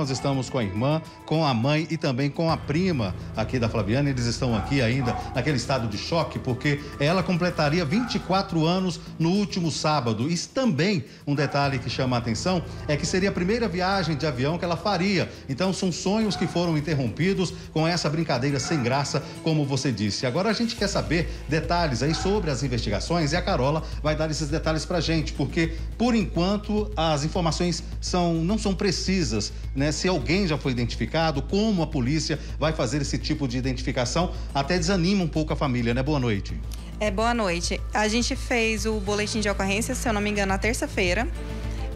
Nós estamos com a irmã, com a mãe e também com a prima aqui da Flaviana. Eles estão aqui ainda naquele estado de choque porque ela completaria 24 anos no último sábado. isso também um detalhe que chama a atenção é que seria a primeira viagem de avião que ela faria. Então são sonhos que foram interrompidos com essa brincadeira sem graça, como você disse. Agora a gente quer saber detalhes aí sobre as investigações e a Carola vai dar esses detalhes pra gente, porque por enquanto as informações são não são precisas, né? Né? Se alguém já foi identificado, como a polícia vai fazer esse tipo de identificação, até desanima um pouco a família, né? Boa noite. É, boa noite. A gente fez o boletim de ocorrência, se eu não me engano, na terça-feira.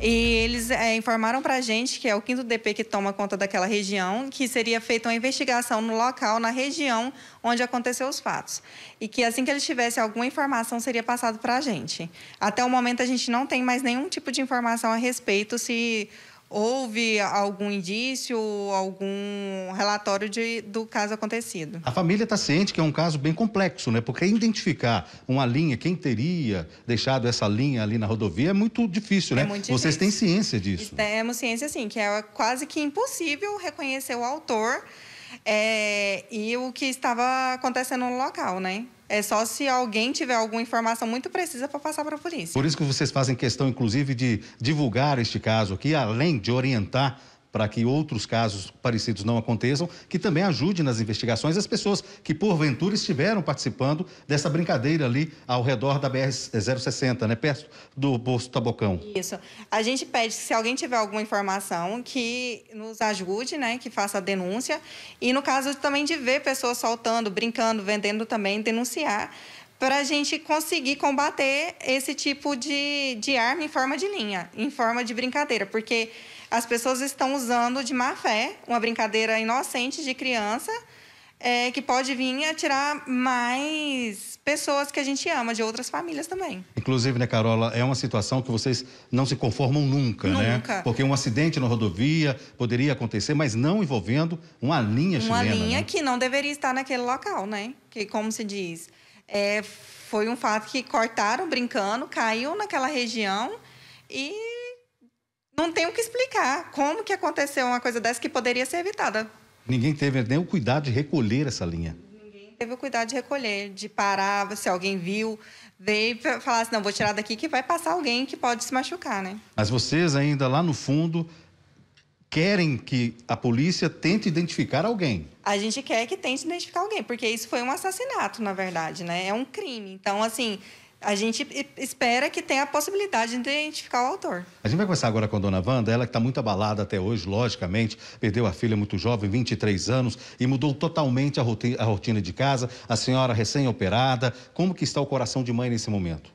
E eles é, informaram para a gente, que é o quinto DP que toma conta daquela região, que seria feita uma investigação no local, na região onde aconteceu os fatos. E que assim que eles tivessem alguma informação, seria passado para a gente. Até o momento, a gente não tem mais nenhum tipo de informação a respeito se houve algum indício, algum relatório de, do caso acontecido. A família está ciente que é um caso bem complexo, né? Porque identificar uma linha, quem teria deixado essa linha ali na rodovia é muito difícil, é né? É muito difícil. Vocês têm ciência disso? Temos ciência, sim, que é quase que impossível reconhecer o autor é, e o que estava acontecendo no local, né? É só se alguém tiver alguma informação muito precisa para passar para a polícia. Por isso que vocês fazem questão, inclusive, de divulgar este caso aqui, além de orientar para que outros casos parecidos não aconteçam, que também ajude nas investigações as pessoas que porventura estiveram participando dessa brincadeira ali ao redor da BR-060, né, perto do posto Tabocão. Isso. A gente pede que se alguém tiver alguma informação que nos ajude, né, que faça a denúncia e no caso também de ver pessoas soltando, brincando, vendendo também, denunciar para a gente conseguir combater esse tipo de, de arma em forma de linha, em forma de brincadeira, porque as pessoas estão usando de má fé uma brincadeira inocente de criança é, que pode vir atirar mais pessoas que a gente ama, de outras famílias também. Inclusive, né, Carola, é uma situação que vocês não se conformam nunca, né? nunca. né? Porque um acidente na rodovia poderia acontecer, mas não envolvendo uma linha uma chilena. Uma linha né? que não deveria estar naquele local, né? Que, como se diz, é, foi um fato que cortaram brincando, caiu naquela região e não tem o que explicar como que aconteceu uma coisa dessa que poderia ser evitada. Ninguém teve nem o cuidado de recolher essa linha. Ninguém teve o cuidado de recolher, de parar, se alguém viu, veio e falasse, não, vou tirar daqui que vai passar alguém que pode se machucar, né? Mas vocês ainda lá no fundo querem que a polícia tente identificar alguém. A gente quer que tente identificar alguém, porque isso foi um assassinato, na verdade, né? É um crime. Então, assim, a gente espera que tenha a possibilidade de identificar o autor. A gente vai conversar agora com a dona Wanda, ela que está muito abalada até hoje, logicamente, perdeu a filha muito jovem, 23 anos, e mudou totalmente a rotina de casa, a senhora recém-operada. Como que está o coração de mãe nesse momento?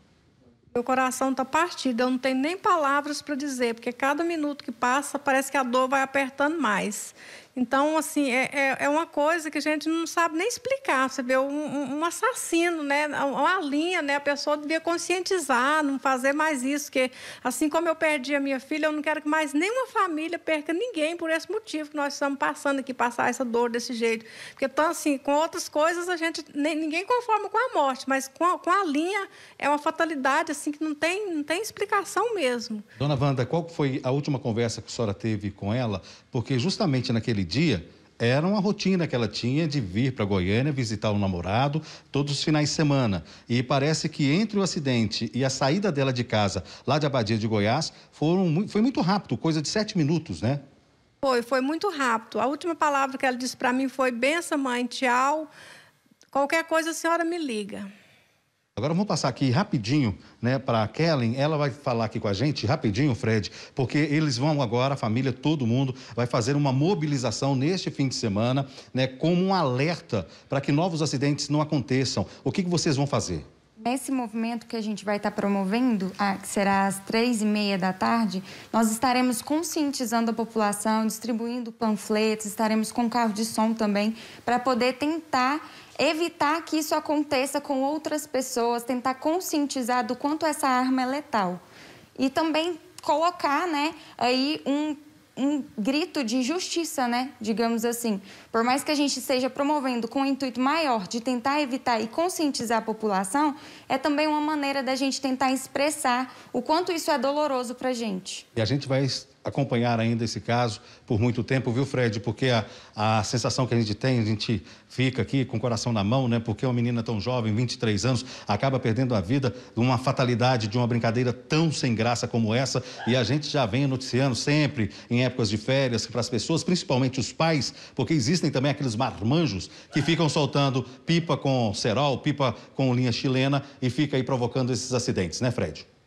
Meu coração está partido, eu não tenho nem palavras para dizer, porque cada minuto que passa parece que a dor vai apertando mais. Então, assim, é, é, é, uma coisa que a gente não sabe nem explicar. Você vê um, um assassino, né? Uma linha, né? A pessoa devia conscientizar, não fazer mais isso. Porque, assim como eu perdi a minha filha, eu não quero que mais nenhuma família perca ninguém por esse motivo que nós estamos passando aqui, passar essa dor desse jeito. Porque, então, assim, com outras coisas, a gente nem, ninguém conforma com a morte, mas com a, com a linha é uma fatalidade, assim, que não tem, não tem explicação mesmo. Dona Wanda, qual foi a última conversa que a senhora teve com ela? Porque justamente naquele dia, era uma rotina que ela tinha de vir para Goiânia visitar o namorado todos os finais de semana. E parece que entre o acidente e a saída dela de casa, lá de Abadia de Goiás, foram, foi muito rápido, coisa de sete minutos, né? Foi, foi muito rápido. A última palavra que ela disse para mim foi: benção, mãe, tchau. Qualquer coisa a senhora me liga. Agora vamos passar aqui rapidinho, né, para a Kellen. Ela vai falar aqui com a gente rapidinho, Fred, porque eles vão agora, a família, todo mundo, vai fazer uma mobilização neste fim de semana, né, como um alerta para que novos acidentes não aconteçam. O que, que vocês vão fazer? Nesse movimento que a gente vai estar tá promovendo, ah, que será às três e meia da tarde, nós estaremos conscientizando a população, distribuindo panfletos, estaremos com carro de som também, para poder tentar evitar que isso aconteça com outras pessoas, tentar conscientizar do quanto essa arma é letal. E também colocar né, aí um um grito de justiça, né? Digamos assim. Por mais que a gente esteja promovendo com o um intuito maior de tentar evitar e conscientizar a população, é também uma maneira da gente tentar expressar o quanto isso é doloroso para gente. E a gente vai acompanhar ainda esse caso por muito tempo, viu, Fred? Porque a, a sensação que a gente tem, a gente fica aqui com o coração na mão, né? Porque uma menina tão jovem, 23 anos, acaba perdendo a vida de uma fatalidade, de uma brincadeira tão sem graça como essa. E a gente já vem noticiando sempre em épocas de férias para as pessoas, principalmente os pais, porque existem também aqueles marmanjos que ficam soltando pipa com cerol, pipa com linha chilena e fica aí provocando esses acidentes, né, Fred?